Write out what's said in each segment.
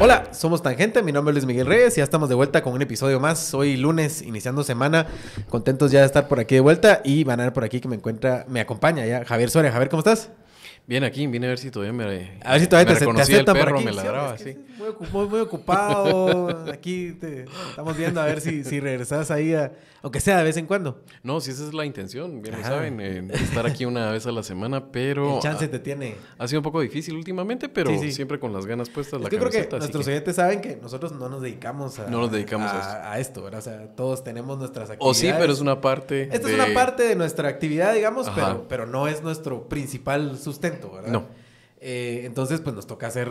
Hola, somos Tangente, mi nombre es Luis Miguel Reyes y ya estamos de vuelta con un episodio más. Hoy lunes, iniciando semana, contentos ya de estar por aquí de vuelta y van a ver por aquí que me encuentra, me acompaña ya Javier Suárez. Javier, ¿cómo estás? Viene aquí, viene a ver si todavía me. A ver si todavía te, aceptan el perro, aquí. Me ladraba, muy, ocupado, muy ocupado. aquí estamos viendo a ver si, si regresas ahí, aunque sea de vez en cuando. No, si esa es la intención, bien lo saben, estar aquí una vez a la semana, pero. El chance te tiene. Ha sido un poco difícil últimamente, pero siempre con las ganas puestas. la que camiseta, creo que nuestros oyentes saben que nosotros no nos dedicamos a. No nos dedicamos a, esto, O sea, todos tenemos nuestras actividades. O sí, pero es una parte. Esta es una parte de nuestra actividad, digamos, pero, pero no es nuestro principal sustento. No. Eh, entonces, pues nos toca hacer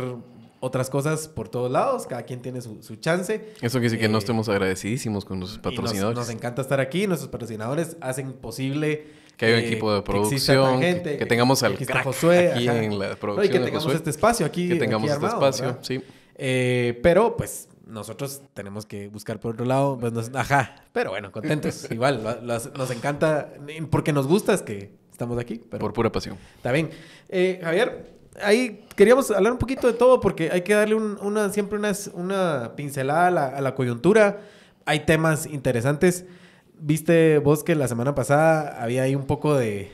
otras cosas por todos lados, cada quien tiene su, chance. Eso quiere decir que no eh, estemos agradecidísimos con nuestros patrocinadores. Nos, encanta estar aquí, nuestros patrocinadores hacen posible que haya un equipo de producción, que, tengamos al aquí en la producción. que tengamos este espacio aquí. Que tengamos este espacio, sí. Eh, pero pues nosotros tenemos que buscar por otro lado, pues ajá, pero bueno, contentos, igual, nos encanta, porque nos gusta es que estamos aquí. Por pura pasión. Está bien. Eh, Javier, ahí queríamos hablar un poquito de todo porque hay que darle una, siempre una, una pincelada a la, coyuntura. Hay temas interesantes. Viste vos que la semana pasada había ahí un poco de...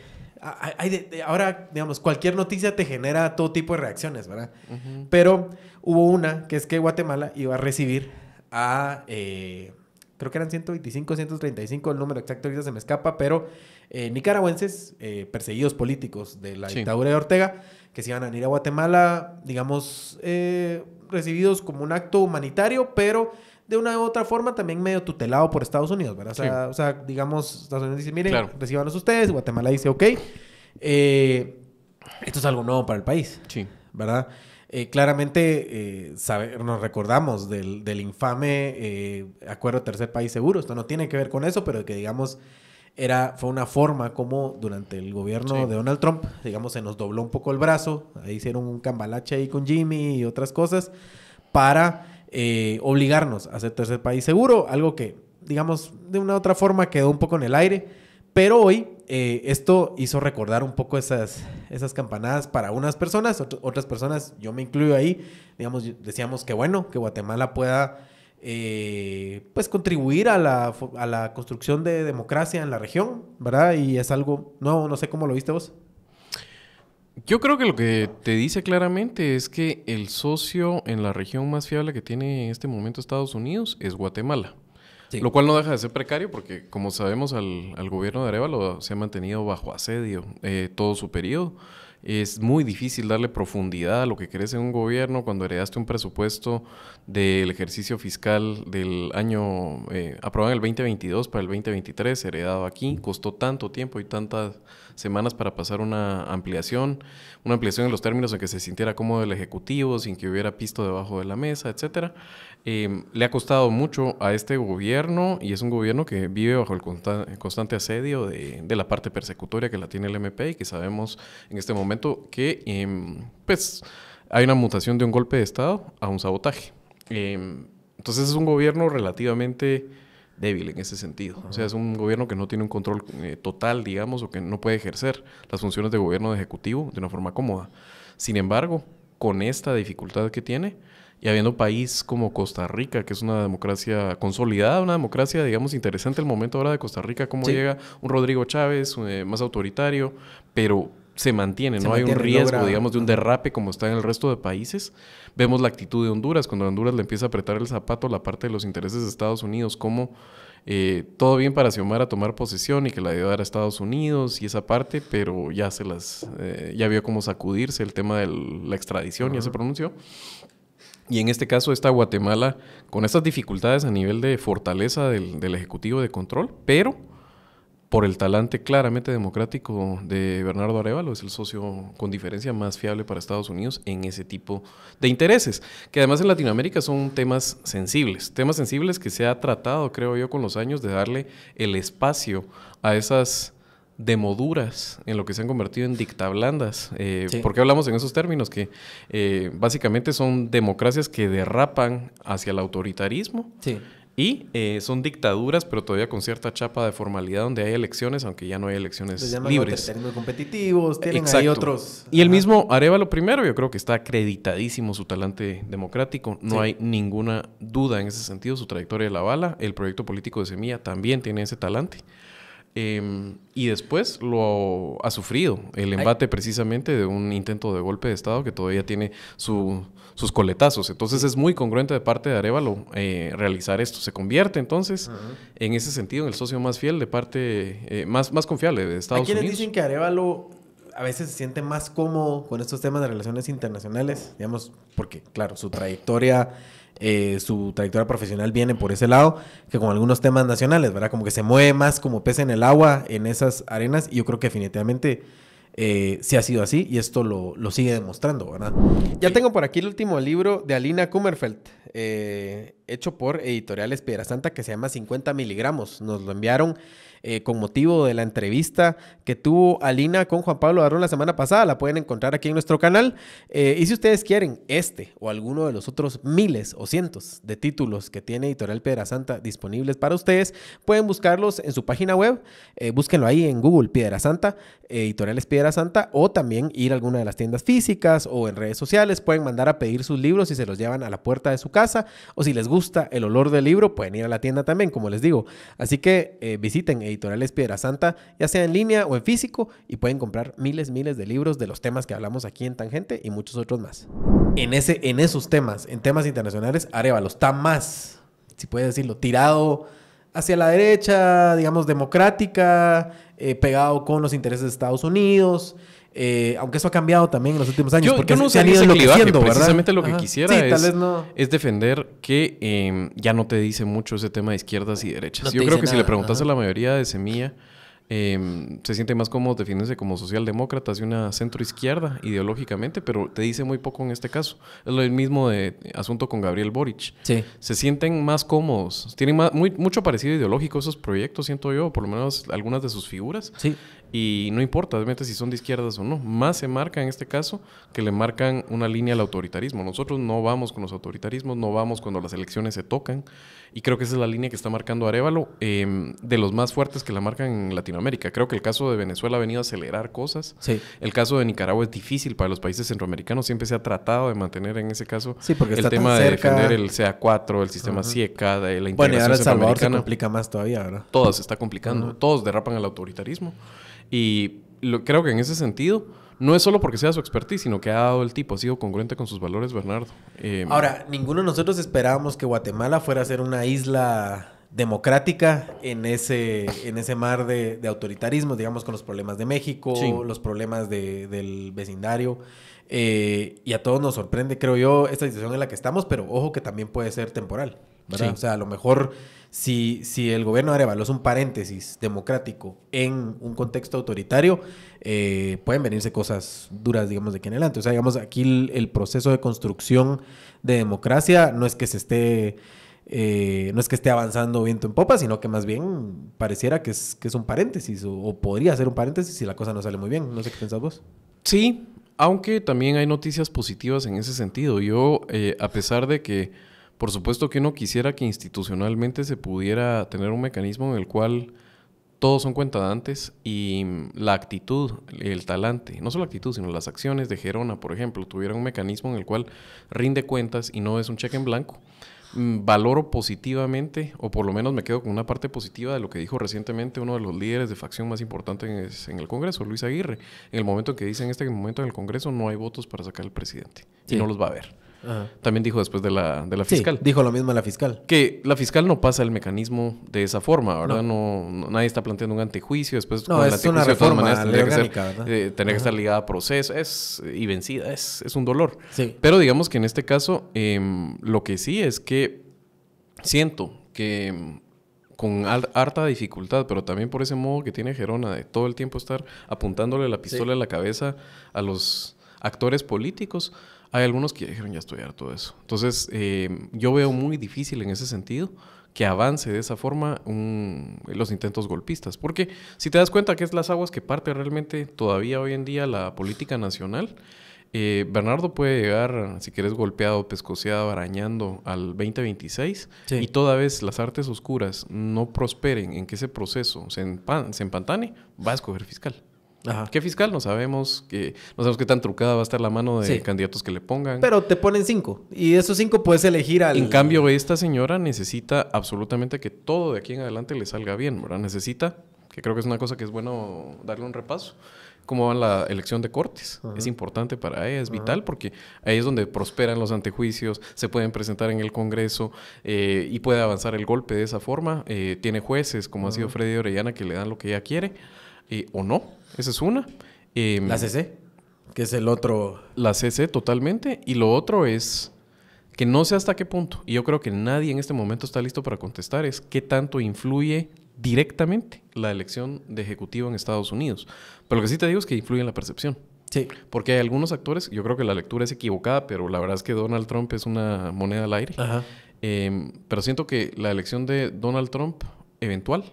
Hay de, ahora, digamos, cualquier noticia te genera todo tipo de reacciones, ¿verdad? Pero hubo una que es que Guatemala iba a recibir a... Eh, creo que eran 125, 135, el número exacto ahorita se me escapa, pero eh, nicaragüenses eh, perseguidos políticos de la dictadura de Ortega, que se iban a ir a Guatemala, digamos, eh, recibidos como un acto humanitario, pero de una u otra forma también medio tutelado por Estados Unidos, ¿verdad? O sea, digamos, Estados Unidos dice, miren, recibanos ustedes, Guatemala dice, ok, esto es algo nuevo para el país, sí. ¿verdad? claramente nos recordamos del, infame acuerdo tercer país seguro. Esto no tiene que ver con eso, pero que digamos era, fue una forma como durante el gobierno de Donald Trump, digamos, se nos dobló un poco el brazo, ahí hicieron un cambalache ahí con Jimmy y otras cosas, para eh, obligarnos a hacer tercer país seguro, algo que, digamos, de una u otra forma quedó un poco en el aire, pero hoy eh, esto hizo recordar un poco esas, esas campanadas para unas personas, otras personas, yo me incluyo ahí, digamos, decíamos que bueno, que Guatemala pueda eh, pues contribuir a la, construcción de democracia en la región, ¿verdad? Y es algo nuevo, no sé cómo lo viste vos. Yo creo que lo que te dice claramente es que el socio en la región más fiable que tiene en este momento Estados Unidos es Guatemala. Lo cual no deja de ser precario porque, como sabemos, al, gobierno de Arevalo se ha mantenido bajo asedio eh, todo su periodo. Es muy difícil darle profundidad a lo que crece en un gobierno cuando heredaste un presupuesto del ejercicio fiscal del año eh, aprobado en el 2022 para el 2023, heredado aquí, costó tanto tiempo y tantas semanas para pasar una ampliación, una ampliación en los términos en que se sintiera cómodo el Ejecutivo, sin que hubiera pisto debajo de la mesa, etcétera. Eh, le ha costado mucho a este gobierno y es un gobierno que vive bajo el constante asedio de, la parte persecutoria que la tiene el MP y que sabemos en este momento que em, pues, hay una mutación de un golpe de Estado a un sabotaje. Em, entonces es un gobierno relativamente débil en ese sentido. O sea, es un gobierno que no tiene un control eh, total, digamos, o que no puede ejercer las funciones de gobierno de ejecutivo de una forma cómoda. Sin embargo, con esta dificultad que tiene, y habiendo un país como Costa Rica, que es una democracia consolidada, una democracia, digamos, interesante el momento ahora de Costa Rica, cómo llega un Rodrigo Chávez eh, más autoritario, pero se mantiene, no hay un riesgo, digamos, de un derrape como está en el resto de países. Vemos la actitud de Honduras, cuando Honduras le empieza a apretar el zapato la parte de los intereses de Estados Unidos, cómo eh, todo bien para Xiomara tomar posesión y que la ayudara a Estados Unidos y esa parte, pero ya se las, eh, ya vio cómo sacudirse el tema de la extradición, ya se pronunció. Y en este caso está Guatemala con estas dificultades a nivel de fortaleza del, Ejecutivo de Control, pero por el talante claramente democrático de Bernardo Arevalo, es el socio con diferencia más fiable para Estados Unidos en ese tipo de intereses, que además en Latinoamérica son temas sensibles, temas sensibles que se ha tratado, creo yo, con los años de darle el espacio a esas demoduras en lo que se han convertido en dictablandas. Eh, ¿Por qué hablamos en esos términos? Que eh, básicamente son democracias que derrapan hacia el autoritarismo. Y eh, son dictaduras, pero todavía con cierta chapa de formalidad donde hay elecciones, aunque ya no hay elecciones Se libres. competitivos, tienen otros. Y el mismo Arevalo primero, yo creo que está acreditadísimo su talante democrático. No hay ninguna duda en ese sentido. Su trayectoria de la bala, el proyecto político de Semilla también tiene ese talante. Em, y después lo ha sufrido el embate precisamente de un intento de golpe de Estado que todavía tiene sus coletazos. Entonces es muy congruente de parte de Arevalo eh, realizar esto. Se convierte entonces, en ese sentido, en el socio más fiel de parte, eh, más, más confiable de Estados Unidos. quiénes dicen que Arevalo a veces se siente más cómodo con estos temas de relaciones internacionales, digamos, porque claro, su trayectoria eh, su trayectoria profesional viene por ese lado, que con algunos temas nacionales, ¿verdad? Como que se mueve más como pez en el agua en esas arenas y yo creo que definitivamente eh, Se ha sido así y esto lo, sigue demostrando, ¿verdad? Ya tengo por aquí el último libro de Alina Kummerfeld, eh, hecho por Editorial Piedra Santa, que se llama 50 miligramos. Nos lo enviaron eh, con motivo de la entrevista que tuvo Alina con Juan Pablo Barón la semana pasada. La pueden encontrar aquí en nuestro canal. Eh, y si ustedes quieren este o alguno de los otros miles o cientos de títulos que tiene Editorial Piedra Santa disponibles para ustedes, pueden buscarlos en su página web. Eh, búsquenlo ahí en Google Piedra Santa, Editoriales Piedra Santa, o también ir a alguna de las tiendas físicas o en redes sociales. Pueden mandar a pedir sus libros y se los llevan a la puerta de su casa. O si les gusta el olor del libro, pueden ir a la tienda también, como les digo. Así que visiten editoriales Piedra Santa, ya sea en línea o en físico, y pueden comprar miles, miles de libros de los temas que hablamos aquí en Tangente y muchos otros más. En, ese, en esos temas, en temas internacionales, Arevalo está más, si puede decirlo, tirado hacia la derecha, digamos, democrática, eh, pegado con los intereses de Estados Unidos, eh, aunque eso ha cambiado también en los últimos años. Yo, porque no se han ido clivaje, Precisamente lo que quisiera es, defender que em, ya no te dice mucho ese tema de izquierdas y derechas. yo creo que si le preguntas a la mayoría de Semilla, em, se siente más cómodo definirse como socialdemócratas y una centroizquierda ideológicamente, pero te dice muy poco en este caso. Es lo mismo de eh, asunto con Gabriel Boric. Sí. Se sienten más cómodos, tienen muy, mucho parecido ideológico esos proyectos, siento yo, por lo menos algunas de sus figuras. Sí y no importa realmente si son de izquierdas o no, más se marca en este caso que le marcan una línea al autoritarismo. Nosotros no vamos con los autoritarismos, no vamos cuando las elecciones se tocan y creo que esa es la línea que está marcando Arevalo, em, de los más fuertes que la marcan en Latinoamérica. Creo que el caso de Venezuela ha venido a acelerar cosas. El caso de Nicaragua es difícil para los países centroamericanos, siempre se ha tratado de mantener en ese caso el tema de defender el CA4, el sistema uh la integración bueno, ahora El Salvador se complica más todavía, ¿verdad? todo se está complicando, todos derrapan al autoritarismo. Y lo, creo que en ese sentido, no es solo porque sea su expertise, sino que ha dado el tipo, ha sido congruente con sus valores, Bernardo. Em, Ahora, ninguno de nosotros esperábamos que Guatemala fuera a ser una isla democrática en ese, en ese mar de, de autoritarismo, digamos, con los problemas de México, los problemas del vecindario. Eh, y a todos nos sorprende, creo yo, esta situación en la que estamos, pero ojo que también puede ser temporal. O sea, a lo mejor si, el gobierno de Arevalo es un paréntesis democrático en un contexto autoritario, eh, pueden venirse cosas duras, digamos, de aquí en adelante. O sea, digamos, aquí el, proceso de construcción de democracia no es que se esté... Eh, no es que esté avanzando viento en popa, sino que más bien pareciera que es, un paréntesis o, podría ser un paréntesis si la cosa no sale muy bien. No sé qué pensás vos. Sí, aunque también hay noticias positivas en ese sentido. Yo, eh, a pesar de que por supuesto que uno quisiera que institucionalmente se pudiera tener un mecanismo en el cual todos son cuentadantes y mm, la actitud, el talante, no solo la actitud, sino las acciones de Gerona, por ejemplo, tuvieran un mecanismo en el cual rinde cuentas y no es un cheque en blanco. Mm, valoro positivamente, o por lo menos me quedo con una parte positiva de lo que dijo recientemente uno de los líderes de facción más importante en el Congreso, Luis Aguirre, en el momento que dice en este momento en el Congreso no hay votos para sacar al presidente y no los va a haber. También dijo después de la, de la fiscal. dijo lo mismo la fiscal. Que la fiscal no pasa el mecanismo de esa forma, ¿verdad? No, nadie está planteando un antejuicio. Después, es una reforma de que eh, estar ligada a proceso es, y vencida. Es, es un dolor. Pero digamos que en este caso, em, lo que sí es que siento que em, con harta dificultad, pero también por ese modo que tiene Gerona de todo el tiempo estar apuntándole la pistola en a la cabeza a los actores políticos, hay algunos que dijeron, ya estudiar todo eso. Entonces, eh, yo veo muy difícil en ese sentido que avance de esa forma un, los intentos golpistas. Porque si te das cuenta que es las aguas que parte realmente todavía hoy en día la política nacional, eh, Bernardo puede llegar, si quieres, golpeado, pescoseado, arañando al 2026 y toda vez las artes oscuras no prosperen en que ese proceso se, se empantane, va a escoger fiscal. Ajá. ¿Qué fiscal? No sabemos. Que, no sabemos qué tan trucada va a estar la mano de candidatos que le pongan. Pero te ponen cinco. Y esos cinco puedes elegir al. En cambio, esta señora necesita absolutamente que todo de aquí en adelante le salga bien, ¿verdad? Necesita, que creo que es una cosa que es bueno darle un repaso. Cómo va la elección de cortes. Es importante para ella, es vital porque ahí es donde prosperan los antejuicios, se pueden presentar en el Congreso eh, y puede avanzar el golpe de esa forma. Eh, tiene jueces, como ha sido Freddy Orellana, que le dan lo que ella quiere eh, o no. Esa es una. Em, la CC, que es el otro. La CC totalmente. Y lo otro es que no sé hasta qué punto, y yo creo que nadie en este momento está listo para contestar, es qué tanto influye directamente la elección de ejecutivo en Estados Unidos. Pero lo que sí te digo es que influye en la percepción. Sí. Porque hay algunos actores, yo creo que la lectura es equivocada, pero la verdad es que Donald Trump es una moneda al aire. Ajá. Em, pero siento que la elección de Donald Trump eventual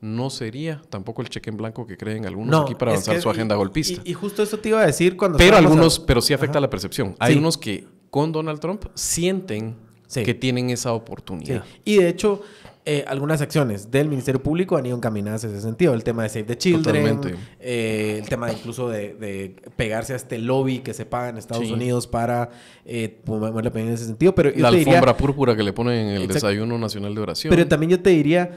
no sería tampoco el cheque en blanco que creen algunos aquí para avanzar su agenda golpista. Y, justo eso te iba a decir cuando... Pero algunos, pero sí afecta la percepción. Hay unos que con Donald Trump sienten que tienen esa oportunidad. Y de hecho, eh, algunas acciones del Ministerio Público han ido encaminadas en ese sentido. El tema de Save the Children, eh, el tema incluso de, pegarse a este lobby que se paga en Estados Unidos para eh, ponerle pues, en ese sentido. Pero la alfombra púrpura que le ponen en el desayuno nacional de oración. Pero también yo te diría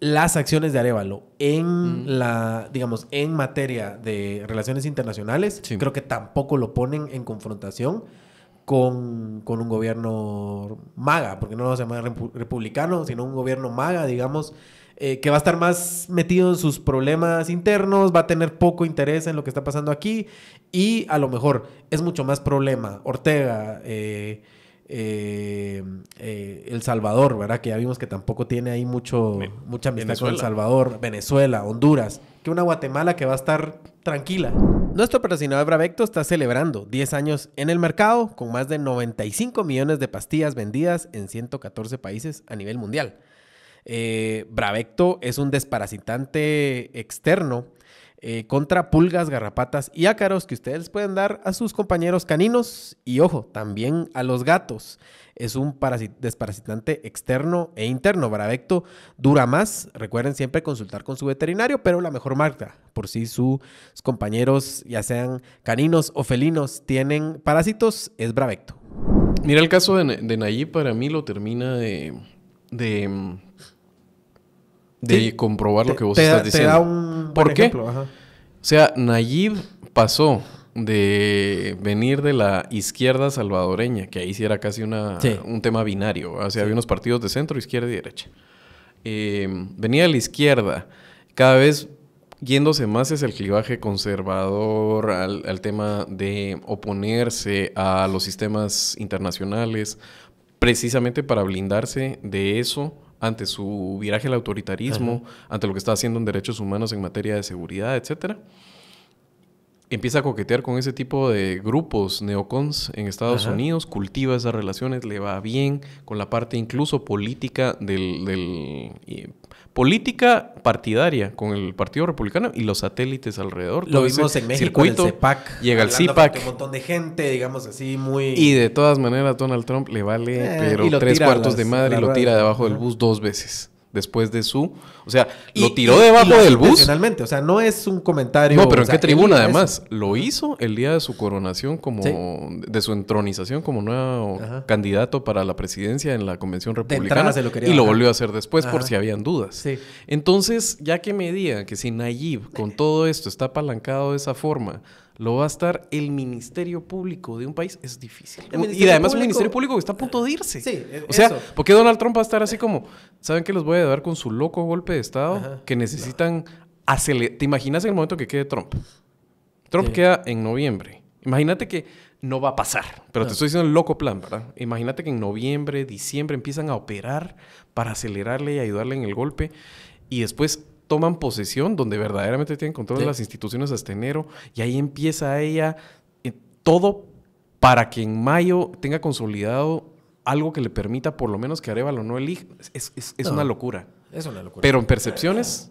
las acciones de Arevalo en la, digamos, en materia de relaciones internacionales, creo que tampoco lo ponen en confrontación con, un gobierno maga, porque no lo a llamar republicano, sino un gobierno maga, digamos, eh, que va a estar más metido en sus problemas internos, va a tener poco interés en lo que está pasando aquí y a lo mejor es mucho más problema Ortega. Eh, eh, eh, el Salvador, ¿verdad? Que ya vimos que tampoco tiene ahí mucho, mucha amistad con El Salvador, Venezuela, Honduras, que una Guatemala que va a estar tranquila. Nuestro patrocinador Bravecto está celebrando 10 años en el mercado con más de 95 millones de pastillas vendidas en 114 países a nivel mundial. Eh, Bravecto es un desparasitante externo eh, contra pulgas, garrapatas y ácaros que ustedes pueden dar a sus compañeros caninos y ojo, también a los gatos. Es un desparasitante externo e interno. Bravecto dura más. Recuerden siempre consultar con su veterinario, pero la mejor marca, por si sus compañeros, ya sean caninos o felinos, tienen parásitos, es Bravecto. Mira, el caso de, de Nayib para mí lo termina de mm, de comprobar lo que vos estás diciendo. ¿Por qué? O sea, Nayib pasó de venir de la izquierda salvadoreña, que ahí sí era casi una, un tema binario. había unos partidos de centro, izquierda y derecha. Eh, venía de la izquierda, cada vez yéndose más es el clivaje conservador, al, al, tema de oponerse a los sistemas internacionales, precisamente para blindarse de eso ante su viraje al autoritarismo, ante lo que está haciendo en derechos humanos en materia de seguridad, etcétera empieza a coquetear con ese tipo de grupos neocons en Estados Unidos, cultiva esas relaciones, le va bien con la parte incluso política del eh, política partidaria con el Partido Republicano y los satélites alrededor. Lo vimos en México, el CEPAC. Llega el CIPAC. Un montón de gente, digamos así, muy... Y de todas maneras Donald Trump le vale, eh, pero tres cuartos de madre y lo tira debajo del bus dos veces después de su. O sea, lo tiró debajo del bus. Finalmente, o sea, no es un comentario. No, pero ¿en qué tribuna además? Lo hizo el día de su coronación, como de su entronización como nuevo candidato para la presidencia en la convención republicana. y lo volvió a hacer después por si habían dudas. Sí. Entonces, ya que me digan que si Nayib con todo esto está apalancado de esa forma lo va a estar el Ministerio Público de un país, es difícil. Y además un Ministerio Público que está a punto de irse. Sí, o e-, sea, porque Donald Trump va a estar así como, ¿saben que los voy a dar con su loco golpe de Estado? que necesitan acelerar. ¿Te imaginas en el momento que quede Trump? Trump queda en noviembre. Imagínate que no va a pasar, pero te estoy diciendo el loco plan, ¿verdad? Imagínate que en noviembre, diciembre empiezan a operar para acelerarle y ayudarle en el golpe y después toman posesión, donde verdaderamente tienen control de las instituciones hasta enero, y ahí empieza ella eh, todo para que en mayo tenga consolidado algo que le permita por lo menos que Arevalo no elija. Es, una locura. Es una locura. Pero en percepciones,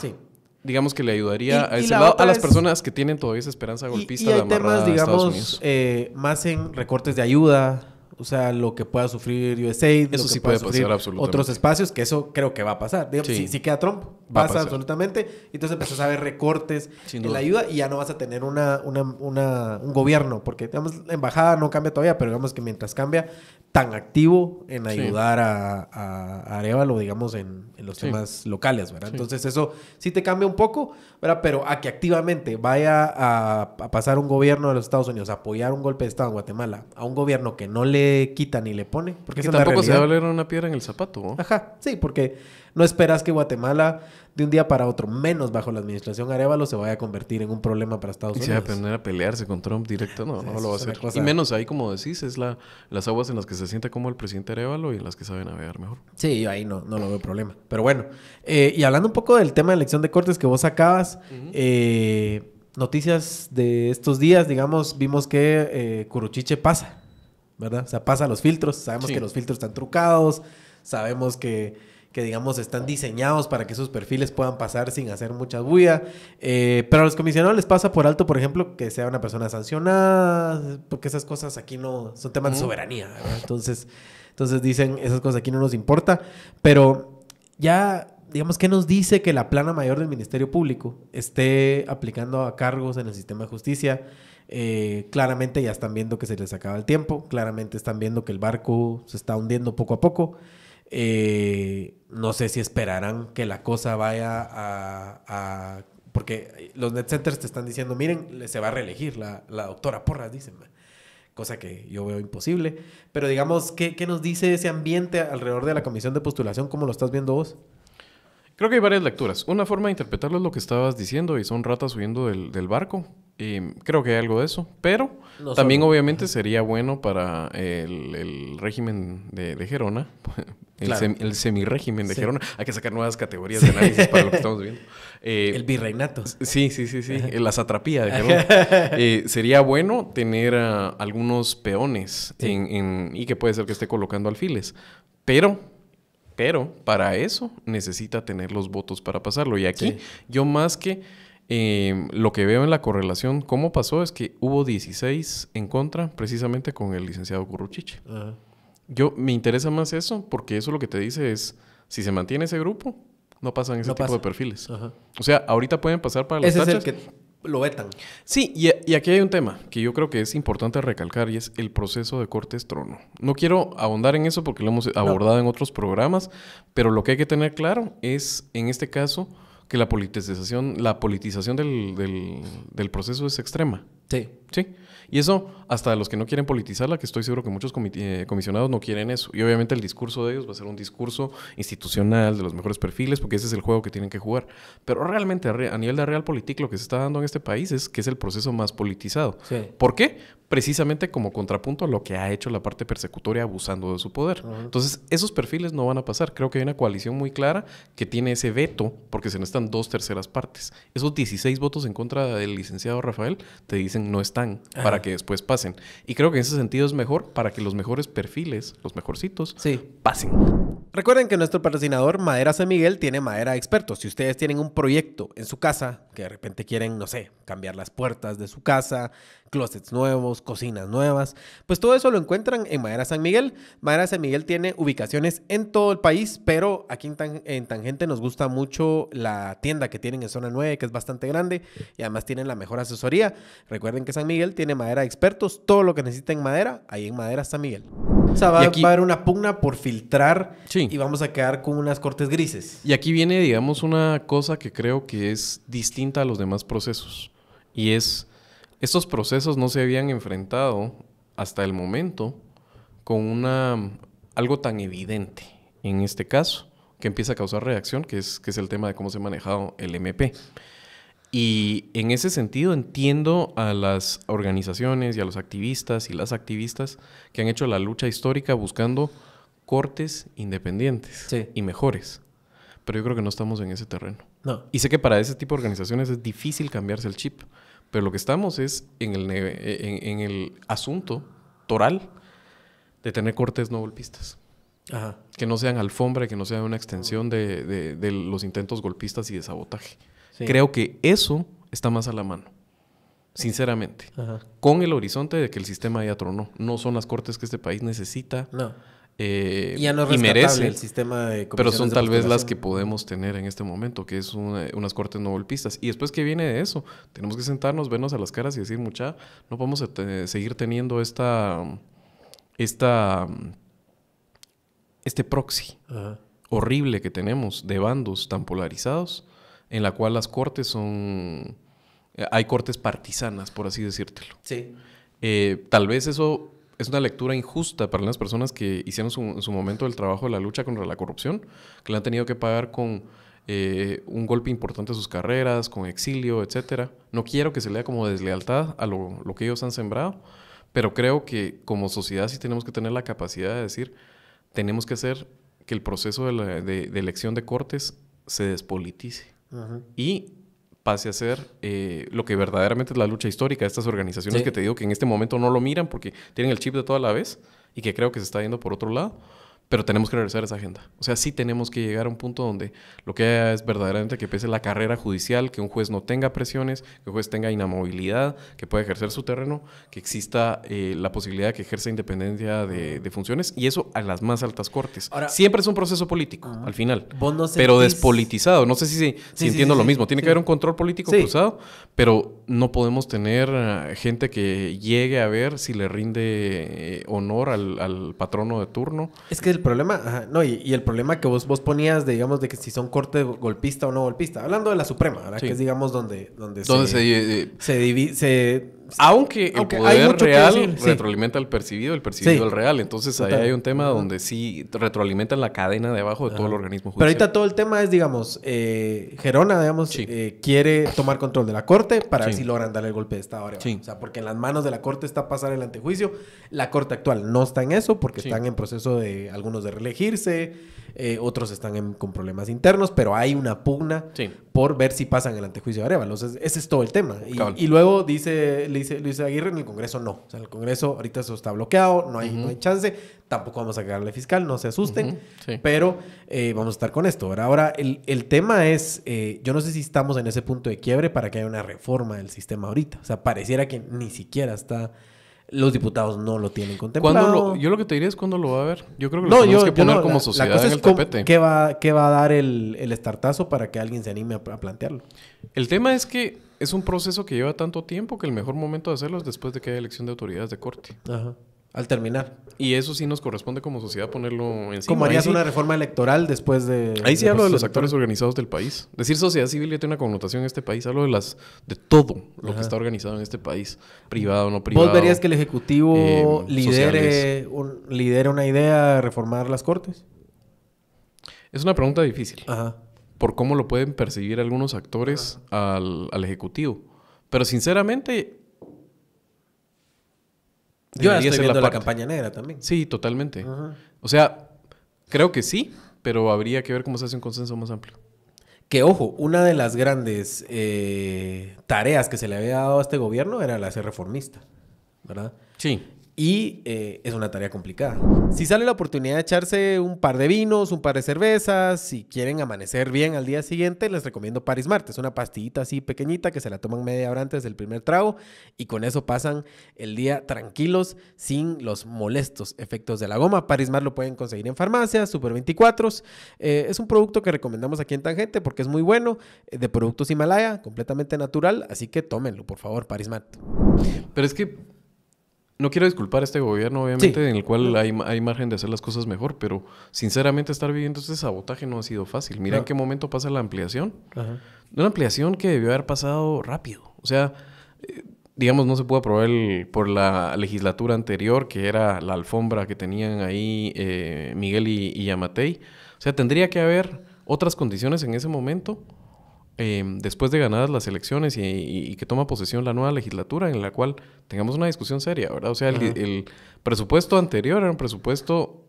sí. digamos que le ayudaría a, las personas que tienen todavía esa esperanza golpista temas, digamos, eh, más en recortes de ayuda, o sea, lo que pueda sufrir USAID eso sí puede pasar otros espacios, que eso creo que va a pasar. Digamos, si, queda Trump, pasa absolutamente. Entonces empezás a ver recortes en la ayuda y ya no vas a tener una, una, una, un gobierno, porque digamos, la embajada no cambia todavía, pero digamos que mientras cambia, tan activo en ayudar a, a, Arevalo, digamos, en, los temas locales, ¿verdad? Entonces eso sí te cambia un poco, ¿verdad? Pero a que activamente vaya a, a pasar un gobierno de los Estados Unidos, a apoyar un golpe de Estado en Guatemala, a un gobierno que no le quita ni le pone. Porque tampoco se va a valer una piedra en el zapato. Ajá, sí, porque no esperas que Guatemala de un día para otro, menos bajo la administración Arevalo, se vaya a convertir en un problema para Estados Unidos. Y se va a aprender a pelearse con Trump directo, no, no lo va a hacer. Y menos ahí, como decís, es la, las aguas en las que se sienta como el presidente Arevalo y en las que sabe navegar mejor. Sí, ahí no, no lo veo problema. Pero bueno, eh, y hablando un poco del tema de elección de cortes que vos sacabas, eh, noticias de estos días, digamos, vimos que Curuchiche eh, pasa. ¿verdad? O sea, pasa los filtros, sabemos que los filtros están trucados, sabemos que, que, digamos, están diseñados para que esos perfiles puedan pasar sin hacer mucha bulla, eh, pero a los comisionados les pasa por alto, por ejemplo, que sea una persona sancionada, porque esas cosas aquí no son temas de soberanía, ¿verdad? Entonces, entonces dicen, esas cosas aquí no nos importa, pero ya digamos, ¿qué nos dice que la plana mayor del Ministerio Público esté aplicando a cargos en el sistema de justicia eh, claramente ya están viendo que se les acaba el tiempo, claramente están viendo que el barco se está hundiendo poco a poco. Eh, no sé si esperarán que la cosa vaya a, Porque los net centers te están diciendo, miren, se va a reelegir la, doctora Porras, dicen. Cosa que yo veo imposible. Pero digamos, ¿qué, ¿qué, nos dice ese ambiente alrededor de la comisión de postulación? ¿Cómo lo estás viendo vos? Creo que hay varias lecturas. Una forma de interpretarlo es lo que estabas diciendo y son ratas subiendo del, barco. Y creo que hay algo de eso. Pero también obviamente sería bueno para el, régimen de, Gerona, el, semirégimen de Gerona. Hay que sacar nuevas categorías de análisis para lo que estamos viendo. Eh, el virreinato. Sí, sí, sí, sí. La satrapía de Gerona. Eh, sería bueno tener ah, algunos peones y que puede ser que esté colocando alfiles. Pero pero para eso necesita tener los votos para pasarlo. Y aquí yo más que eh, lo que veo en la correlación, cómo pasó es que hubo 16 en contra precisamente con el licenciado Curruchiche. Yo me interesa más eso porque eso lo que te dice es, si se mantiene ese grupo, no pasan ese tipo de perfiles. O sea, ahorita pueden pasar para las que lo vetan. Sí, y, aquí hay un tema que yo creo que es importante recalcar y es el proceso de cortes trono. No quiero ahondar en eso porque lo hemos abordado en otros programas, pero lo que hay que tener claro es, en este caso, que la politización, la politización del, del, del proceso es extrema. Sí. Sí. Y eso, hasta los que no quieren politizarla, que estoy seguro que muchos eh, comisionados no quieren eso. Y obviamente el discurso de ellos va a ser un discurso institucional de los mejores perfiles, porque ese es el juego que tienen que jugar. Pero realmente, a nivel de realpolitik, lo que se está dando en este país es que es el proceso más politizado. ¿Por qué? Precisamente como contrapunto a lo que ha hecho la parte persecutoria abusando de su poder. Entonces, esos perfiles no van a pasar. Creo que hay una coalición muy clara que tiene ese veto, porque se necesitan dos terceras partes. Esos 16 votos en contra del licenciado Rafael te dicen no están para que después pasen. Y creo que en ese sentido es mejor para que los mejores perfiles, los mejorcitos, pasen. Recuerden que nuestro patrocinador Madera San Miguel tiene madera expertos. Si ustedes tienen un proyecto en su casa, que de repente quieren, no sé, cambiar las puertas de su casa, closets nuevos, cocinas nuevas. Pues todo eso lo encuentran en Madera San Miguel. Madera San Miguel tiene ubicaciones en todo el país, pero aquí en, tan, Tangente nos gusta mucho la tienda que tienen en Zona 9, que es bastante grande y además tienen la mejor asesoría. Recuerden que San Miguel tiene madera de expertos, todo lo que necesiten madera, ahí en Madera San Miguel. O sea, va, a haber una pugna por filtrar y vamos a quedar con unas cortes grises. Y aquí viene, digamos, una cosa que creo que es distinta a los demás procesos y es estos procesos no se habían enfrentado hasta el momento con una, algo tan evidente en este caso, que empieza a causar reacción, que es, el tema de cómo se ha manejado el MP. Y en ese sentido entiendo a las organizaciones y a los activistas y las activistas que han hecho la lucha histórica buscando cortes independientes y mejores. Pero yo creo que no estamos en ese terreno. Y sé que para ese tipo de organizaciones es difícil cambiarse el chip. Pero lo que estamos es en el, e, en, el asunto toral de tener cortes no golpistas. Que no sean alfombra, que no sean una extensión de, los intentos golpistas y de sabotaje. Creo que eso está más a la mano, sinceramente. Con el horizonte de que el sistema ya tronó. No son las cortes que este país necesita. No. Eh, y merece, el sistema pero son tal vez las que podemos tener en este momento, que es unas cortes no golpistas. Y después que viene de eso, tenemos que sentarnos, vernos a las caras y decir, mucha, no a seguir teniendo esta, esta, este proxy horrible que tenemos de bandos tan polarizados, en la cual las cortes son, eh, hay cortes partisanas, por así decírtelo. Sí. Eh, tal vez eso es una lectura injusta para las personas que hicieron su, en su momento el trabajo de la lucha contra la corrupción, que la han tenido que pagar con eh, un golpe importante a sus carreras, con exilio, etc. No quiero que se lea como deslealtad a lo, que ellos han sembrado, pero creo que como sociedad sí tenemos que tener la capacidad de decir, tenemos que hacer que el proceso de, de elección de cortes se despolitice. Ajá. Y pase a ser eh, lo que verdaderamente es la lucha histórica de estas organizaciones que te digo que en este momento no lo miran porque tienen el chip de toda la vez y que creo que se está yendo por otro lado. Pero tenemos que regresar a esa agenda. O sea, sí tenemos que llegar a un punto donde lo que es verdaderamente que pese la carrera judicial, que un juez no tenga presiones, que un juez tenga inamovilidad, que pueda ejercer su terreno, que exista eh, la posibilidad de que ejerza independencia de, funciones y eso a las más altas cortes. Siempre es un proceso político, al final. Pero despolitizado. No sé si, entiendo lo mismo. Tiene que haber un control político cruzado, pero no podemos tener eh, gente que llegue a ver si le rinde eh, honor al, al, patrono de turno. Es que el problema, no, y, el problema que vos, vos ponías, de, digamos, de que si son corte golpista o no golpista. Hablando de la Suprema, ¿verdad? Que es, digamos, donde, donde, se, se, eh, eh, se, se aunque el poder real retroalimenta el percibido, el percibido el real. Entonces ahí hay un tema donde sí retroalimentan la cadena de abajo de todo el organismo judicial. Pero ahorita todo el tema es, digamos, eh, Gerona, digamos, eh, quiere tomar control de la corte para ver si logran dar el golpe de Estado. Ahora, o sea, porque en las manos de la corte está pasar el antejuicio. La corte actual no está en eso porque están en proceso de algunos de reelegirse. Eh, otros están con problemas internos, pero hay una pugna por ver si pasan el antejuicio de Arevalo. ese es todo el tema. Y, luego dice, dice Luis Aguirre en el Congreso no. O sea, el Congreso ahorita eso está bloqueado, no hay, hay chance, tampoco vamos a cagarle fiscal, no se asusten, pero eh, vamos a estar con esto. Ahora, el, tema es, eh, yo no sé si estamos en ese punto de quiebre para que haya una reforma del sistema ahorita. O sea, pareciera que ni siquiera está... Los diputados no lo tienen contemplado. yo lo que te diría es cuándo lo va a ver. Yo creo que lo tenemos que poner como sociedad en el tapete. ¿qué va, a dar el, el estartazo para que alguien se anime a, a, plantearlo? El tema es que es un proceso que lleva tanto tiempo que el mejor momento de hacerlo es después de que haya elección de autoridades de corte. Ajá al terminar. Y eso sí nos corresponde como sociedad ponerlo encima. Como harías una reforma electoral después de... Ahí sí hablo de los actores organizados del país. Decir sociedad civil ya tiene una connotación en este país. Hablo de las de todo lo que está organizado en este país. Privado, o no privado. ¿Vos verías que el Ejecutivo eh, lidere, una idea de reformar las Cortes? Es una pregunta difícil. Ajá. Por cómo lo pueden percibir algunos actores al, al Ejecutivo. Pero sinceramente yo ya estoy la, campaña negra también. Sí, totalmente. O sea, creo que sí, pero habría que ver cómo se hace un consenso más amplio. Que ojo, una de las grandes eh, tareas que se le había dado a este gobierno era la de ser reformista, ¿verdad? Sí. Y eh, es una tarea complicada. Si sale la oportunidad de echarse un par de vinos, un par de cervezas, si quieren amanecer bien al día siguiente, les recomiendo Paris es una pastillita así pequeñita que se la toman media hora antes del primer trago y con eso pasan el día tranquilos sin los molestos efectos de la goma. Paris lo pueden conseguir en farmacias, Super 24. Eh, es un producto que recomendamos aquí en Tangente porque es muy bueno, eh, de productos Himalaya, completamente natural, así que tómenlo, por favor, Paris Pero es que no quiero disculpar a este gobierno, obviamente, en el cual hay, margen de hacer las cosas mejor, pero sinceramente estar viviendo este sabotaje no ha sido fácil. Mira en qué momento pasa la ampliación. Una ampliación que debió haber pasado rápido. O sea, eh, digamos, no se pudo aprobar por la legislatura anterior, que era la alfombra que tenían ahí eh, Miguel y, y Yamatei. O sea, tendría que haber otras condiciones en ese momento Em, después de ganadas las elecciones y, que toma posesión la nueva legislatura en la cual tengamos una discusión seria, ¿verdad? O sea, el, el, presupuesto anterior era un presupuesto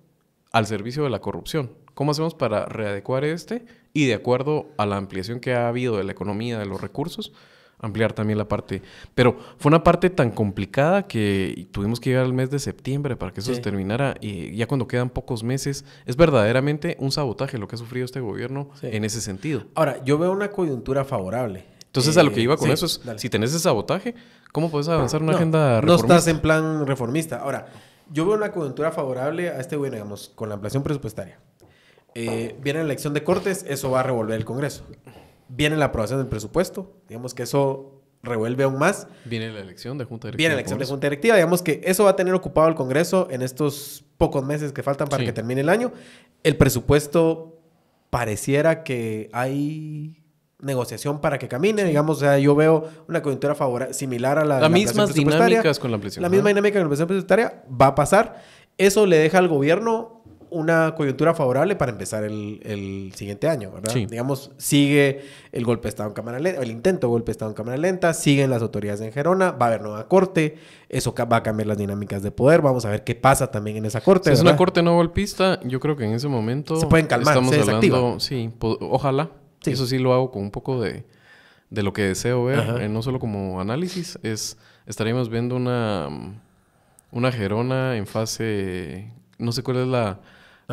al servicio de la corrupción. ¿Cómo hacemos para readecuar este y de acuerdo a la ampliación que ha habido de la economía, de los recursos, ampliar también la parte. Pero fue una parte tan complicada que tuvimos que llegar al mes de septiembre para que eso se terminara. Y ya cuando quedan pocos meses, es verdaderamente un sabotaje lo que ha sufrido este gobierno en ese sentido. Ahora, yo veo una coyuntura favorable. Entonces, a lo que eh, iba con eso es, si tenés ese sabotaje, ¿cómo puedes avanzar una agenda reformista? No estás en plan reformista. Ahora, yo veo una coyuntura favorable a este gobierno, digamos, con la ampliación presupuestaria. Eh, viene la elección de cortes, eso va a revolver el Congreso viene la aprobación del presupuesto, digamos que eso revuelve aún más. Viene la elección de Junta Directiva. Viene la elección de Junta Directiva, digamos que eso va a tener ocupado el Congreso en estos pocos meses que faltan para que termine el año. El presupuesto pareciera que hay negociación para que camine, digamos, o sea, yo veo una coyuntura favorable similar a la, Las mismas dinámicas con la ampliación. La misma dinámica con la ampliación presupuestaria va a pasar. Eso le deja al gobierno una coyuntura favorable para empezar el, siguiente año, ¿verdad? Sí. Digamos, sigue el golpe de Estado en cámara lenta, el intento de golpe de Estado en cámara lenta, siguen las autoridades en Gerona, va a haber nueva corte, eso va a cambiar las dinámicas de poder, vamos a ver qué pasa también en esa corte. Si es una corte no golpista, yo creo que en ese momento... Se estamos se Sí, ojalá. Eso sí lo hago con un poco de, lo que deseo ver, eh, no solo como análisis, es estaríamos viendo una, una Gerona en fase... No sé cuál es la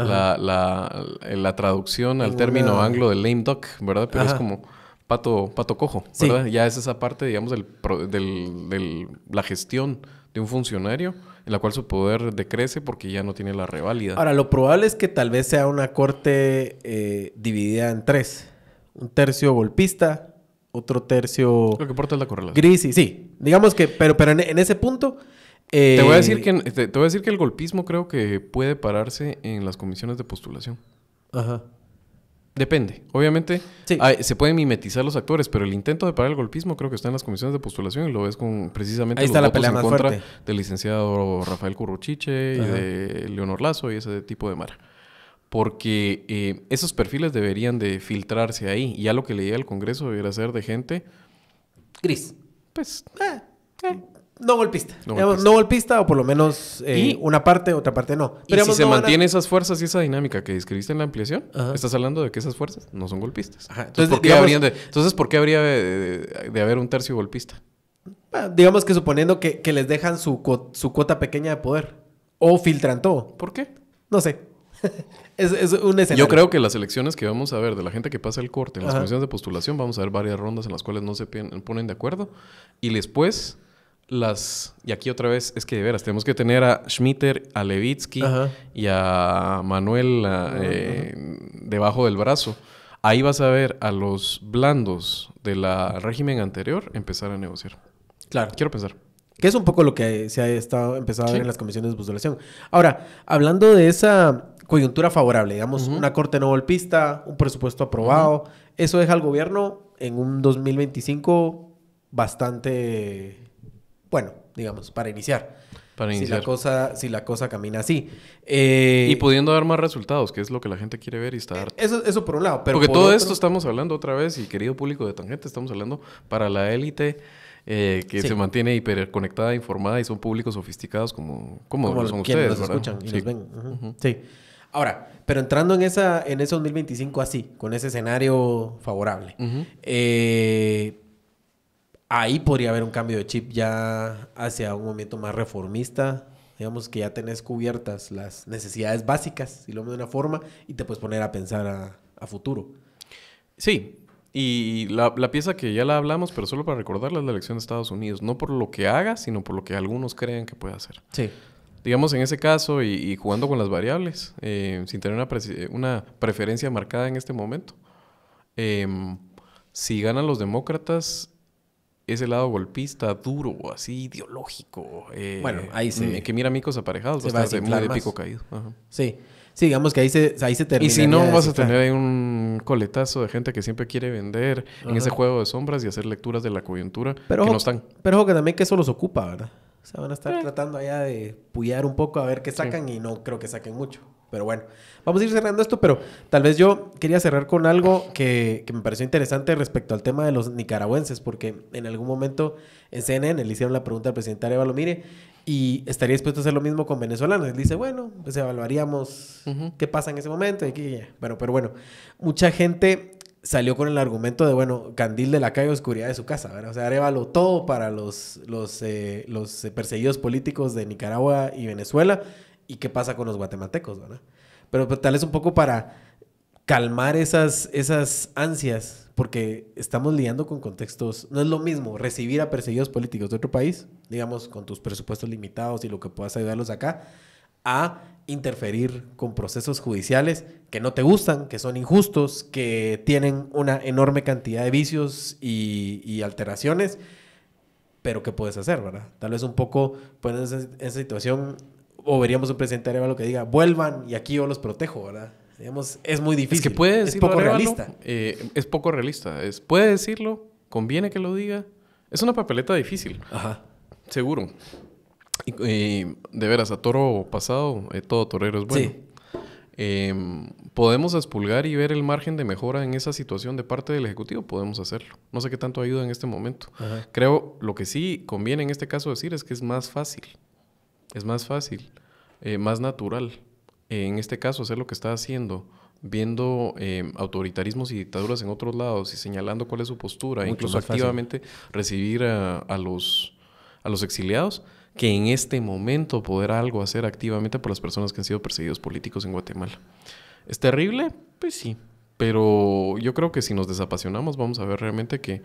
la, eh, la, traducción al término anglo de lame duck, ¿verdad? Pero es como pato, pato cojo, ¿verdad? Ya es esa parte, digamos, de del, del, la gestión de un funcionario en la cual su poder decrece porque ya no tiene la reválida. Ahora, lo probable es que tal vez sea una corte eh, dividida en tres. Un tercio golpista, otro tercio... Lo que importa es la correlación. Gris sí. Digamos que, pero, pero en ese punto te, voy a decir eh, que, te, voy a decir que el golpismo creo que puede pararse en las comisiones de postulación. Ajá. Depende. Obviamente, se pueden mimetizar los actores, pero el intento de parar el golpismo creo que está en las comisiones de postulación y lo ves con precisamente la en contra del licenciado Rafael Curruchiche y de Leonor Lazo y ese tipo de mara. Porque eh, esos perfiles deberían de filtrarse ahí. Y ya lo que leía el al Congreso debería ser de gente... Gris. Pues... Ah. Eh, no golpista. No, golpista. o por lo menos eh, una parte, otra parte no. Pero si se mantiene esas fuerzas y esa dinámica que describiste en la ampliación, estás hablando de que esas fuerzas no son golpistas. Entonces, ¿por qué habría de, haber un tercio golpista? digamos que suponiendo que, les dejan su, cuota pequeña de poder o filtran todo. ¿Por qué? No sé. es, un escenario. Yo creo que las elecciones que vamos a ver de la gente que pasa el corte en las comisiones de postulación, vamos a ver varias rondas en las cuales no se ponen de acuerdo y después las. Y aquí otra vez, es que de veras, tenemos que tener a Schmitter, a Levitsky y a Manuel eh, debajo del brazo. Ahí vas a ver a los blandos del régimen anterior empezar a negociar. Claro. Quiero pensar. Que es un poco lo que se ha estado empezado a ver en las comisiones de postulación. Ahora, hablando de esa coyuntura favorable, digamos, una corte no golpista, un presupuesto aprobado, eso deja al gobierno en un 2025 bastante bueno, digamos, para iniciar. Para iniciar. Si la cosa, si la cosa camina así. y eh, pudiendo dar más resultados, que es lo que la gente quiere ver y estar... Eso, por un lado. Pero Porque todo esto estamos hablando otra vez, y querido público de Tangente, estamos hablando para la élite. Eh, que se mantiene hiperconectada, informada y son públicos sofisticados como, como, son ustedes. escuchan sí. Ahora, pero entrando en, esa, en ese 2025 así, con ese escenario favorable, ahí podría haber un cambio de chip ya hacia un momento más reformista. Digamos que ya tenés cubiertas las necesidades básicas, si lo de una forma, y te puedes poner a pensar a, futuro. Sí, y la, pieza que ya la hablamos, pero solo para recordarla, es la elección de Estados Unidos. No por lo que haga, sino por lo que algunos creen que puede hacer. Sí. Digamos, en ese caso, y, jugando con las variables, eh, sin tener una, una, preferencia marcada en este momento, eh, si ganan los demócratas, ese lado golpista, duro, o así, ideológico. Eh, bueno, ahí se... Mm, que mira micos aparejados, se de pico caído. Sí. Sí, digamos que ahí se, ahí se termina. Y si no, vas a tener ahí un coletazo de gente que siempre quiere vender en ese juego de sombras y hacer lecturas de la coyuntura pero que no están. Pero ojo que también que eso los ocupa, ¿verdad? O sea, van a estar eh. tratando allá de puyar un poco a ver qué sacan y no creo que saquen mucho. Pero bueno, vamos a ir cerrando esto, pero tal vez yo quería cerrar con algo que, me pareció interesante respecto al tema de los nicaragüenses, porque en algún momento en CNN le hicieron la pregunta al presidente Arevalo, mire, y estaría dispuesto a hacer lo mismo con venezolanos. Él dice, bueno, pues evaluaríamos qué pasa en ese momento. Y bueno, pero bueno, mucha gente salió con el argumento de, bueno, candil de la calle, oscuridad de su casa, O sea, Arevalo todo para los, los, eh, los eh, perseguidos políticos de Nicaragua y Venezuela y qué pasa con los guatemaltecos, ¿verdad? Pero, pues, tal vez un poco para calmar esas, esas ansias, porque estamos lidiando con contextos, no es lo mismo recibir a perseguidos políticos de otro país, digamos, con tus presupuestos limitados y lo que puedas ayudarlos acá, a interferir con procesos judiciales que no te gustan, que son injustos, que tienen una enorme cantidad de vicios y, alteraciones, pero ¿qué puedes hacer, verdad? Tal vez un poco pues esa situación o veríamos un presidente lo que diga, vuelvan y aquí yo los protejo, ¿verdad? Digamos, es muy difícil. Es que puede decirlo. Es poco realista. Eh, es poco realista. Es, puede decirlo, conviene que lo diga. Es una papeleta difícil. Ajá. Seguro. Eh, de veras, a toro pasado, eh, todo torero es bueno. Em, podemos expulgar y ver el margen de mejora en esa situación de parte del Ejecutivo, podemos hacerlo. No sé qué tanto ayuda en este momento. Creo, lo que sí conviene en este caso decir es que es más fácil. Es más fácil, eh, más natural. Eh, en este caso, hacer lo que está haciendo, viendo eh, autoritarismos y dictaduras en otros lados y señalando cuál es su postura, incluso activamente recibir a, a, los, a los exiliados, que en este momento poder algo hacer activamente por las personas que han sido perseguidos políticos en Guatemala. ¿Es terrible? Pues sí. Pero yo creo que si nos desapasionamos vamos a ver realmente que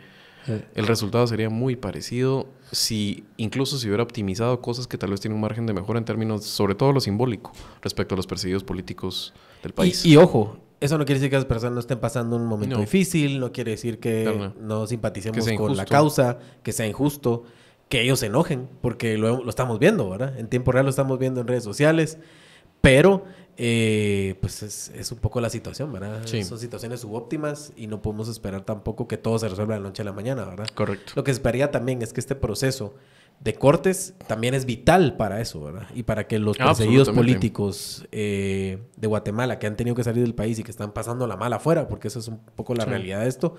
el resultado sería muy parecido si incluso si hubiera optimizado cosas que tal vez tienen un margen de mejora en términos, sobre todo lo simbólico, respecto a los perseguidos políticos del país. Y, ojo, eso no quiere decir que las personas no estén pasando un momento difícil, no quiere decir que no simpaticemos con la causa, que sea injusto, que ellos se enojen, porque lo, lo estamos viendo, ¿verdad? En tiempo real lo estamos viendo en redes sociales pero, eh, pues es, es, un poco la situación, ¿verdad? Son situaciones subóptimas y no podemos esperar tampoco que todo se resuelva de la noche a la mañana, ¿verdad? Correcto. Lo que esperaría también es que este proceso de cortes también es vital para eso, ¿verdad? Y para que los perseguidos políticos eh, de Guatemala que han tenido que salir del país y que están pasando la mala afuera, porque eso es un poco la realidad de esto,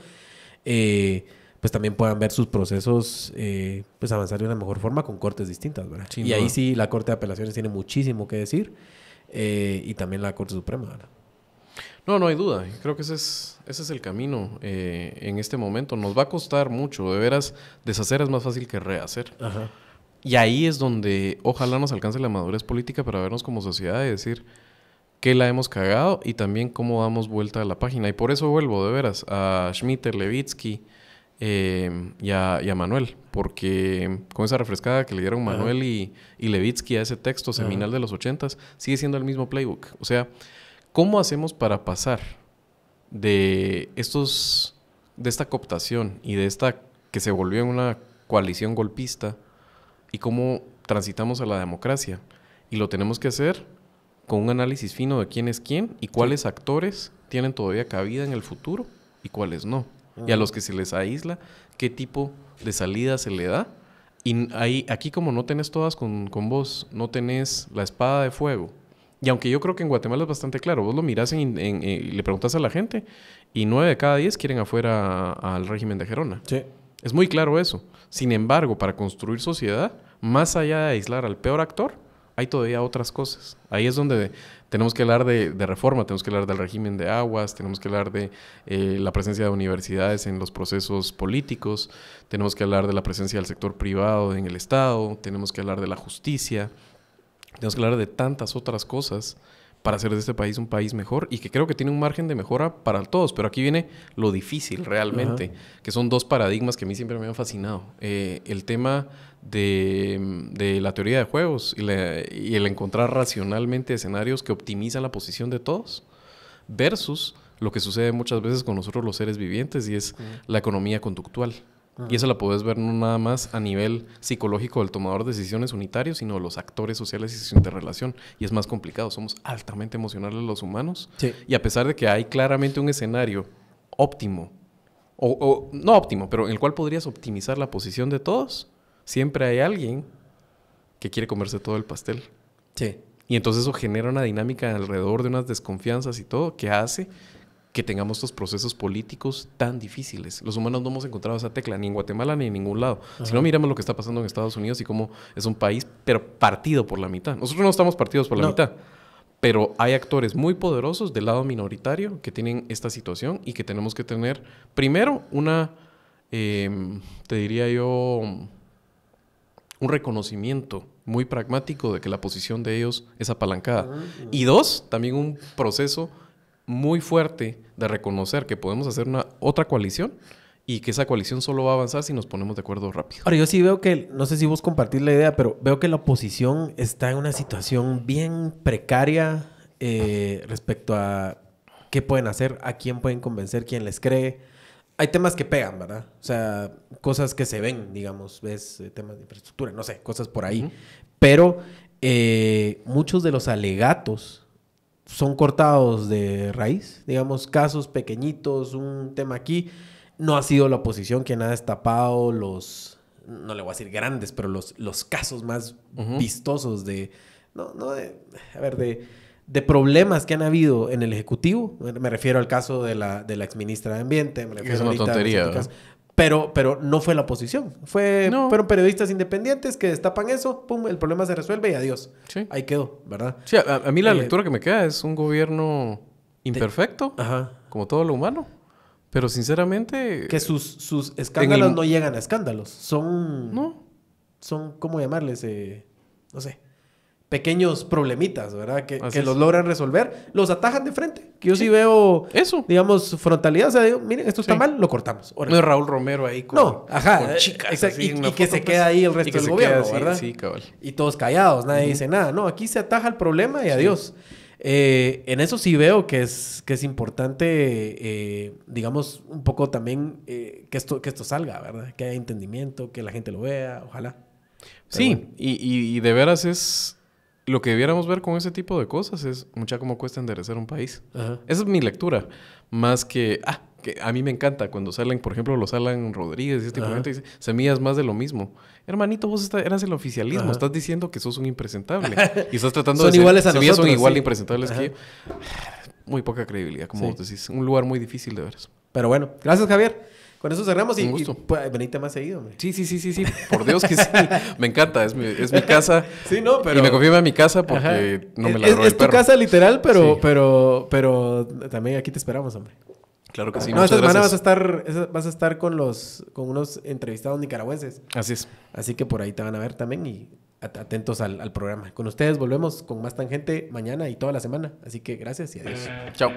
eh, pues también puedan ver sus procesos pues avanzar de una mejor forma con cortes distintas, ¿verdad? y ahí sí la Corte de Apelaciones tiene muchísimo que decir. Eh, y también la Corte Suprema. No, no hay duda. Creo que ese es, ese es el camino eh, en este momento. Nos va a costar mucho. De veras, deshacer es más fácil que rehacer. Y ahí es donde ojalá nos alcance la madurez política para vernos como sociedad y decir que la hemos cagado y también cómo damos vuelta a la página. Y por eso vuelvo, de veras, a Schmitter, Levitsky, eh, y, a, Manuel, porque con esa refrescada que le dieron Manuel y, Levitsky a ese texto seminal de los ochentas, sigue siendo el mismo playbook. O sea, ¿cómo hacemos para pasar de estos, de esta cooptación y de esta que se volvió en una coalición golpista y cómo transitamos a la democracia? Y lo tenemos que hacer con un análisis fino de quién es quién y cuáles actores tienen todavía cabida en el futuro y cuáles no y a los que se les aísla, qué tipo de salida se le da. Y ahí, aquí como no tenés todas con, vos, no tenés la espada de fuego. Y aunque yo creo que en Guatemala es bastante claro, vos lo mirás eh, y le preguntas a la gente y nueve de cada diez quieren afuera al régimen de Gerona. Sí. Es muy claro eso. Sin embargo, para construir sociedad, más allá de aislar al peor actor, hay todavía otras cosas. Ahí es donde tenemos que hablar de, reforma, tenemos que hablar del régimen de aguas, tenemos que hablar de eh, la presencia de universidades en los procesos políticos, tenemos que hablar de la presencia del sector privado en el Estado, tenemos que hablar de la justicia, tenemos que hablar de tantas otras cosas para hacer de este país un país mejor y que creo que tiene un margen de mejora para todos. Pero aquí viene lo difícil realmente, que son dos paradigmas que a mí siempre me han fascinado. Eh, el tema de, la teoría de juegos y, el encontrar racionalmente escenarios que optimizan la posición de todos versus lo que sucede muchas veces con nosotros los seres vivientes y es la economía conductual. Y eso la puedes ver no nada más a nivel psicológico del tomador de decisiones unitario, sino los actores sociales y de interrelación. Y es más complicado, somos altamente emocionales los humanos. Y a pesar de que hay claramente un escenario óptimo, o, no óptimo, pero en el cual podrías optimizar la posición de todos, siempre hay alguien que quiere comerse todo el pastel. Sí. Y entonces eso genera una dinámica alrededor de unas desconfianzas y todo que hace que tengamos estos procesos políticos tan difíciles. Los humanos no hemos encontrado esa tecla, ni en Guatemala ni en ningún lado. Si no miramos lo que está pasando en Estados Unidos y cómo es un país, pero partido por la mitad. Nosotros no estamos partidos por la mitad, pero hay actores muy poderosos del lado minoritario que tienen esta situación y que tenemos que tener, primero, una, em, te diría yo, un reconocimiento muy pragmático de que la posición de ellos es apalancada. Ah, ah. Y dos, también un proceso muy fuerte de reconocer que podemos hacer una otra coalición y que esa coalición solo va a avanzar si nos ponemos de acuerdo rápido. Ahora, yo sí veo que, no sé si vos compartís la idea, pero veo que la oposición está en una situación bien precaria eh, respecto a qué pueden hacer, a quién pueden convencer, quién les cree hay temas que pegan, ¿verdad? O sea, cosas que se ven, digamos, ves eh, temas de infraestructura, no sé, cosas por ahí. Pero eh, muchos de los alegatos son cortados de raíz, digamos, casos pequeñitos, un tema aquí. No ha sido la oposición quien ha destapado los, no le voy a decir grandes, pero los, los casos más vistosos de, no, no, de, a ver, de de problemas que han habido en el Ejecutivo. Me refiero al caso de la, de la exministra de Ambiente. es una tontería. pero, pero no fue la oposición. Fue, Fueron periodistas independientes que destapan eso, pum, el problema se resuelve y adiós. Ahí quedó, ¿verdad? a, mí la eh, lectura que me queda es un gobierno imperfecto, como todo lo humano. Pero sinceramente... Que sus, sus escándalos no llegan a escándalos. Son... No. Son, ¿cómo llamarles? Eh, no sé pequeños problemitas, ¿verdad? Que, los logran resolver, los atajan de frente. Que yo sí, veo, eso. digamos, frontalidad. O sea, digo, miren, esto está mal, lo cortamos. No es Raúl Romero ahí con, no, ajá, y, que se pues, queda ahí el resto del gobierno, ¿verdad? Sí, cabal. Y todos callados, nadie dice nada. No, aquí se ataja el problema y adiós. Eh, en eso sí veo que es, que es importante, eh, digamos, un poco también eh, que, esto, que esto salga, ¿verdad? Que haya entendimiento, que la gente lo vea, ojalá. sí, y de veras es lo que debiéramos ver con ese tipo de cosas es mucha como cuesta enderezar un país. Esa es mi lectura. Más que, ah, que a mí me encanta cuando salen, por ejemplo, los Alan Rodríguez y este tipo de gente dice, semillas más de lo mismo. Hermanito, vos eras el oficialismo, estás diciendo que sos un impresentable. y estás tratando de... Son iguales ser, a son igual impresentables que yo. Muy poca credibilidad, como vos decís. Un lugar muy difícil de ver. eso. Pero bueno, gracias Javier. Con eso cerramos y, venite más seguido, hombre. Sí, sí, sí, sí, Por Dios que sí. me encanta, es mi, casa. Sí, no, pero... Y me en mi casa porque no me la Es, es tu casa literal, pero, pero, pero también aquí te esperamos, hombre. Claro que sí. No, esta semana vas a estar, vas a estar con los, con unos entrevistados nicaragüenses. Así es. Así que por ahí te van a ver también y atentos al, al programa. Con ustedes volvemos con más tangente mañana y toda la semana. Así que gracias y adiós. Chao.